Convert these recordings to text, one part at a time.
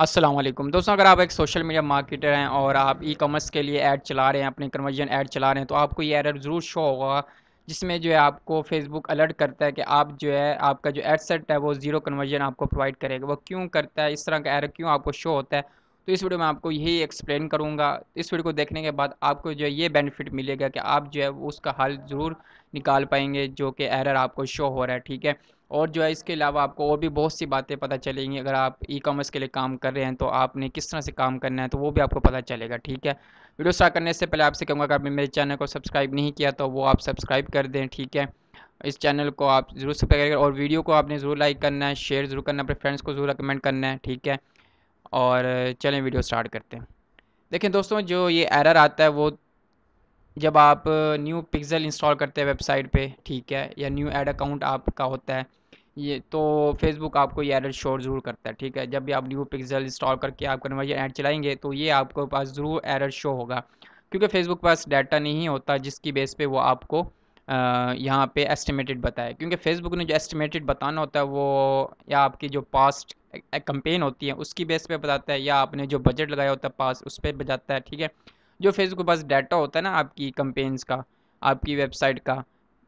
असलम दोस्तों अगर आप एक सोशल मीडिया मार्केटर हैं और आप ई कॉमर्स के लिए ऐड चला रहे हैं अपने कन्वर्जन ऐड चला रहे हैं तो आपको ये एरर ज़रूर शो होगा जिसमें जो है आपको फेसबुक अलर्ट करता है कि आप जो है आपका जो एड सेट है वो ज़ीरो कन्वर्जन आपको प्रोवाइड करेगा वो क्यों करता है इस तरह का एरर क्यों आपको शो होता है तो इस वीडियो में आपको यही एक्सप्लेन करूँगा इस वीडियो को देखने के बाद आपको जो है ये बेनिफिट मिलेगा कि आप जो है उसका हल ज़रूर निकाल पाएंगे जो कि एरर आपको शो हो रहा है ठीक है और जो है इसके अलावा आपको और भी बहुत सी बातें पता चलेंगी अगर आप ई कॉमर्स के लिए काम कर रहे हैं तो आपने किस तरह से काम करना है तो वो भी आपको पता चलेगा ठीक है वीडियो स्टार्ट करने से पहले आपसे कहूँगा कि आपने मेरे चैनल को सब्सक्राइब नहीं किया तो वो आप सब्सक्राइब कर दें ठीक है इस चैनल को आप जरूर सब्सक्राइब करें और वीडियो को आपने ज़रूर लाइक करना है शेयर ज़रूर करना है अपने फ्रेंड्स को ज़रूर रिकमेंड करना है ठीक है और चलें वीडियो स्टार्ट करते हैं देखें दोस्तों जो ये एरर आता है वो जब आप न्यू पिक्सल इंस्टॉल करते हैं वेबसाइट पे ठीक है या न्यू एड अकाउंट आपका होता है ये तो फेसबुक आपको ये एरर शोर ज़रूर करता है ठीक है जब भी आप न्यू पिक्सल इंस्टॉल करके आप कन्वर्जन ऐड चलाएंगे तो ये आपके पास ज़रूर एरर शो होगा क्योंकि फेसबुक पास डाटा नहीं होता जिसकी बेस पे वो आपको यहाँ पे एस्टिमेटेड बताए क्योंकि फेसबुक ने जो एस्टिमेटेड बताना होता है वो या आपकी जो पास्ट कंपेन होती है उसकी बेस पर बताता है या आपने जो बजट लगाया होता है पास उस पर बताता है ठीक है जो फेसबुक के पास डाटा होता है ना आपकी कंपेन्स का आपकी वेबसाइट का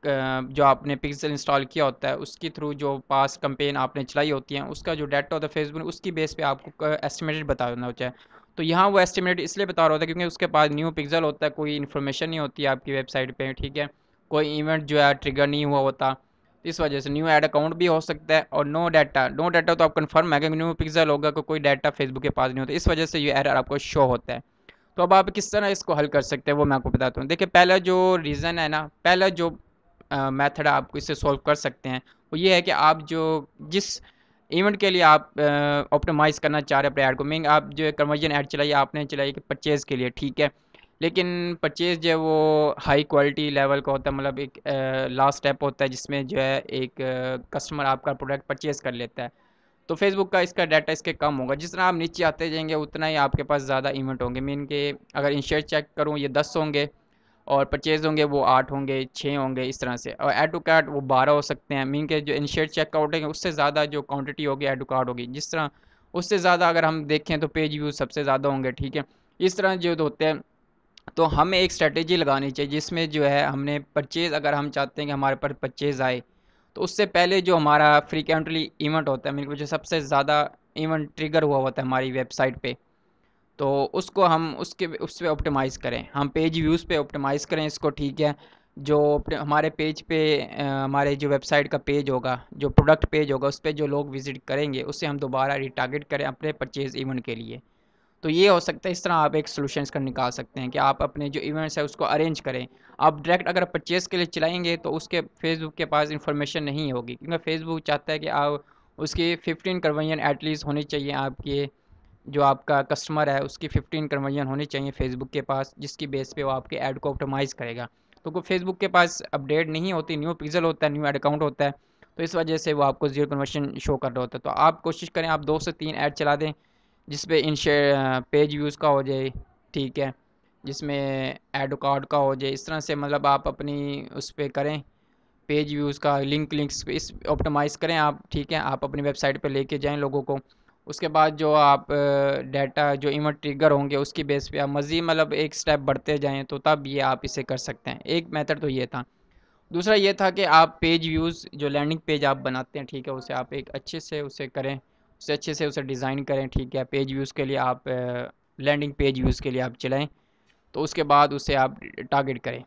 जो आपने पिक्सल इंस्टॉल किया होता है उसके थ्रू जो पास कंपेन आपने चलाई होती हैं उसका जो डाटा होता है फेसबुक उसकी बेस पे आपको एस्टिमेटेड देना होता है तो यहाँ वो एस्टिमेट इसलिए बता रहा होता है क्योंकि उसके पास न्यू पिक्सल होता है कोई इन्फॉर्मेशन नहीं होती है आपकी वेबसाइट पर ठीक है कोई इवेंट जो है ट्रिगर नहीं हुआ होता इस वजह से न्यू एड अकाउंट भी हो सकता है और नो डाटा नो डाटा तो आप कन्फर्म है कि न्यू पिक्सल होगा कि कोई डाटा फेसबुक के पास नहीं होता इस वजह से ये एरर आपको शो होता है तो अब आप किस तरह इसको हल कर सकते हैं वो मैं आपको बताता हूँ देखिए पहला जो रीज़न है ना पहला जो मेथड आप इसे सॉल्व कर सकते हैं वो ये है कि आप जो जिस इवेंट के लिए आप ऑप्टिमाइज करना चाह रहे हैं अपने ऐड को मीन आप जो कन्वर्जन ऐड चलाई आपने चलाई कि परचेज़ के लिए ठीक है लेकिन परचेज़ जो है वो हाई क्वालिटी लेवल का होता है मतलब एक लास्ट स्टेप होता है जिसमें जो है एक कस्टमर आपका प्रोडक्ट परचेज़ कर लेता है तो फेसबुक का इसका डाटा इसके कम होगा जिस तरह आप नीचे आते जाएंगे उतना ही आपके पास ज़्यादा इवेंट होंगे मीन के अगर इंश्योर चेक करूँ ये दस होंगे और परचेज होंगे वो आठ होंगे छः होंगे इस तरह से और एड टू कार्ट वो बारह हो सकते हैं मीन के जो चेक चेकआउट है उससे ज़्यादा जो क्वांटिटी होगी एड टू कार्ट होगी जिस तरह उससे ज़्यादा अगर हम देखें तो पेज व्यूज सबसे ज़्यादा होंगे ठीक है इस तरह जो तो होते हैं तो हमें एक स्ट्रेटेजी लगानी चाहिए जिसमें जो है हमने परचेज़ अगर हम चाहते हैं कि हमारे पर परचेज़ आए तो उससे पहले जो हमारा फ्रिक्वेंटली इवेंट होता है मेरे को जो सबसे ज़्यादा इवेंट ट्रिगर हुआ होता है हमारी वेबसाइट पर तो उसको हम उसके उस पर ऑप्टिमाइज़ करें हम पेज व्यूज़ पे ऑप्टिमाइज़ करें इसको ठीक है जो हमारे पेज पे हमारे जो वेबसाइट का पेज होगा जो प्रोडक्ट पेज होगा उस पर जो लोग विज़िट करेंगे उससे हम दोबारा रिटारगेट करें अपने परचेज़ इवेंट के लिए तो ये हो सकता है इस तरह आप एक सोलूशन का निकाल सकते हैं कि आप अपने जो इवेंट्स है उसको अरेंज करें आप डायरेक्ट अगर परचेज़ के लिए चलाएँगे तो उसके फेसबुक के पास इंफॉर्मेशन नहीं होगी क्योंकि फेसबुक चाहता है कि आप उसकी फ़िफ्टीन कन्वर्जन एटलीस्ट होनी चाहिए आपके जो आपका कस्टमर है उसकी फिफ्टीन कन्वर्जन होनी चाहिए फेसबुक के पास जिसकी बेस पे वो आपके ऐड को ऑप्टोमाइज़ करेगा तो फेसबुक के पास अपडेट नहीं होती न्यू पिक्जल होता है न्यू एड अकाउंट होता है तो इस वजह से वो आपको जीरो कन्वर्शन शो कर रहा होता है तो आप कोशिश करें आप दो से तीन ऐड चला दें जिसपे इन पेज व्यूज़ का हो जाए ठीक है जिसमें एड कार्ड का हो जाए इस तरह से मतलब आप अपनी उस पर करें पेज व्यूज़ का लिंक लिंक्स इस ऑप्टिमाइज़ करें आप ठीक है आप अपनी वेबसाइट पर लेके जाएं लोगों को उसके बाद जो आप डाटा जो इवेंट ट्रिगर होंगे उसकी बेस पे आप मज़ीद मतलब एक स्टेप बढ़ते जाएँ तो तब ये आप इसे कर सकते हैं एक मेथड तो ये था दूसरा ये था कि आप पेज व्यूज़ जो लैंडिंग पेज आप बनाते हैं ठीक है उसे आप एक अच्छे से उसे करें उसे अच्छे से उसे डिज़ाइन करें ठीक है पेज व्यूज़ के लिए आप लैंडिंग पेज व्यूज़ के लिए आप चलाएँ तो उसके बाद उसे आप टारगेट करें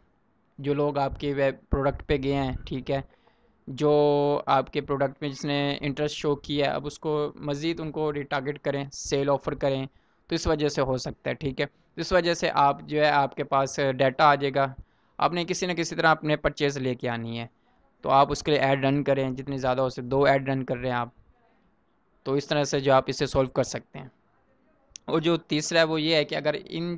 जो लोग आपके वेब प्रोडक्ट पे गए हैं ठीक है जो आपके प्रोडक्ट में जिसने इंटरेस्ट शो किया अब उसको मज़ीद उनको रिटारगेट करें सेल ऑफ़र करें तो इस वजह से हो सकता है ठीक है तो इस वजह से आप जो है आपके पास डाटा आ जाएगा आपने किसी न किसी तरह अपने परचेज़ लेके आनी है तो आप उसके लिए ऐड रन करें जितनी ज़्यादा हो सके दो ऐड रन कर रहे हैं आप तो इस तरह से जो आप इसे सॉल्व कर सकते हैं और जो तीसरा है वो ये है कि अगर इन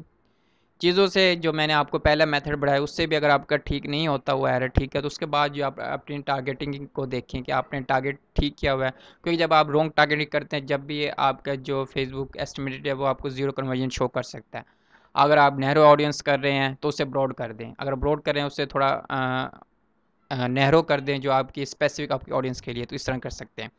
चीज़ों से जो मैंने आपको पहला मेथड बढ़ाया उससे भी अगर आपका ठीक नहीं होता हुआ है ठीक है तो उसके बाद जो आप अपनी टारगेटिंग को देखें कि आपने टारगेट ठीक किया हुआ है क्योंकि जब आप रॉन्ग टारगेटिंग करते हैं जब भी आपका जो फेसबुक एस्टिमेटेड है वो आपको ज़ीरो कन्वर्जन शो कर सकता है अगर आप नहरो ऑडियंस कर रहे हैं तो उसे ब्रॉड कर दें अगर ब्रॉड कर रहे हैं उससे थोड़ा नहरो कर दें जो आपकी स्पेसिफिक आपकी ऑडियंस के लिए तो इस तरह कर सकते हैं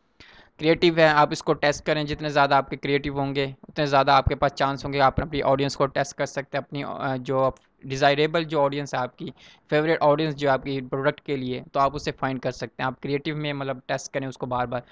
क्रिएटिव है आप इसको टेस्ट करें जितने ज़्यादा आपके क्रिएटिव होंगे उतने ज़्यादा आपके पास चांस होंगे आप अपनी ऑडियंस को टेस्ट कर सकते हैं अपनी जो डिज़ायरेबल जो ऑडियंस है आपकी फेवरेट ऑडियंस जो आपकी प्रोडक्ट के लिए तो आप उसे फाइंड कर सकते हैं आप क्रिएटिव में मतलब टेस्ट करें उसको बार बार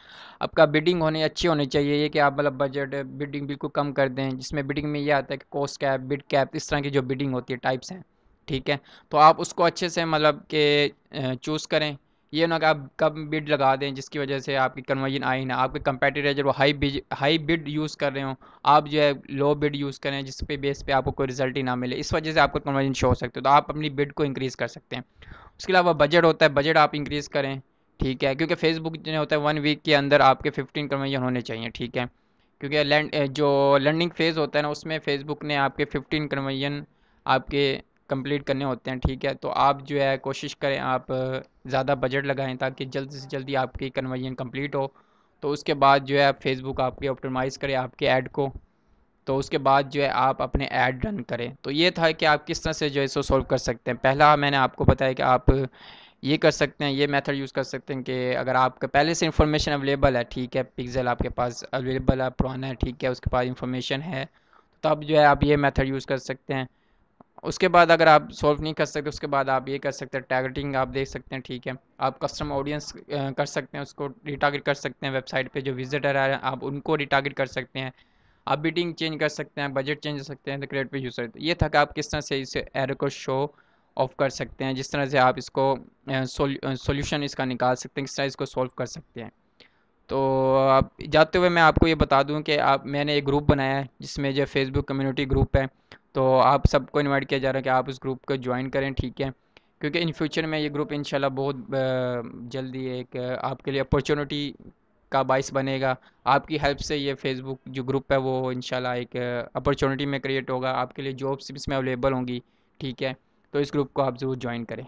आपका बिडिंग होने अच्छी होनी चाहिए ये कि आप मतलब बजट बिडिंग बिल्कुल कम कर दें जिसमें बिडिंग में ये आता है कि कोस्ट कैप बिड कैप इस तरह की जो बिडिंग होती है टाइप्स हैं ठीक है तो आप उसको अच्छे से मतलब के चूज़ करें ये ना कि आप कम बिड लगा दें जिसकी वजह से आपकी कन्वर्जन आई ना आपके कंपेटिटर जो हाई बिज हाई बिड यूज़ कर रहे हो आप जो है लो बिड यूज़ करें जिस पे बेस पे आपको कोई रिजल्ट ही ना मिले इस वजह से आपको कन्वर्जन शो हो सकते हो तो आप अपनी बिड को इंक्रीज़ कर सकते हैं उसके अलावा बजट होता है बजट आप इंक्रीज़ करें ठीक है क्योंकि फेसबुक जो होता है वन वीक के अंदर आपके फिफ्टीन कन्वर्जन होने चाहिए ठीक है क्योंकि लैंड जो लर्निंग फेज़ होता है ना उसमें फेसबुक ने आपके फिफ्टीन कन्वर्जन आपके कंप्लीट करने होते हैं ठीक है तो आप जो है कोशिश करें आप ज़्यादा बजट लगाएं ताकि जल्द से जल्दी आपकी कन्वर्जन कंप्लीट हो तो उसके बाद जो है फेसबुक आपके ऑप्टिमाइज़ करे आपके ऐड को तो उसके बाद जो है आप अपने ऐड रन करें तो ये था कि आप किस तरह से जो है सो सोल्व कर सकते हैं पहला मैंने आपको बताया कि आप ये कर सकते हैं ये मेथड यूज़ कर सकते हैं कि अगर आपके पहले से इंफॉर्मेशन अवेलेबल है ठीक है पिक्जल आपके पास अवेलेबल है पुराना है ठीक है उसके पास इंफॉर्मेशन है तब जो है आप ये मेथड यूज़ कर सकते हैं उसके बाद अगर आप सॉल्व नहीं कर सकते उसके बाद आप ये कर सकते हैं टारगेटिंग आप देख सकते हैं ठीक है आप कस्टम ऑडियंस कर सकते हैं उसको रिटारगेट कर सकते हैं वेबसाइट पे जो विजिटर आ रहे हैं आप उनको रिटारगेट कर सकते हैं आप बिटिंग चेंज कर सकते हैं बजट चेंज कर सकते हैं तो क्रिएट पे यूज़र ये था कि आप किस तरह से इस एर को शो ऑफ कर सकते हैं जिस तरह से आप इसको सोल्यूशन इसका निकाल सकते हैं किस तरह इसको सॉल्व कर सकते हैं तो आप जाते हुए मैं आपको ये बता दूँ कि आप मैंने एक ग्रुप बनाया है जिसमें जो फेसबुक कम्यूनिटी ग्रुप है तो आप सबको इन्वाइट किया जा रहा है कि आप उस ग्रुप को ज्वाइन करें ठीक है क्योंकि इन फ्यूचर में ये ग्रुप इंशाल्लाह बहुत जल्दी एक आपके लिए अपॉर्चुनिटी का बाइस बनेगा आपकी हेल्प से ये फेसबुक जो ग्रुप है वो इंशाल्लाह एक अपॉर्चुनिटी में क्रिएट होगा आपके लिए जॉब्स इसमें अवेलेबल होंगी ठीक है तो इस ग्रुप को आप ज़रूर ज्वाइन करें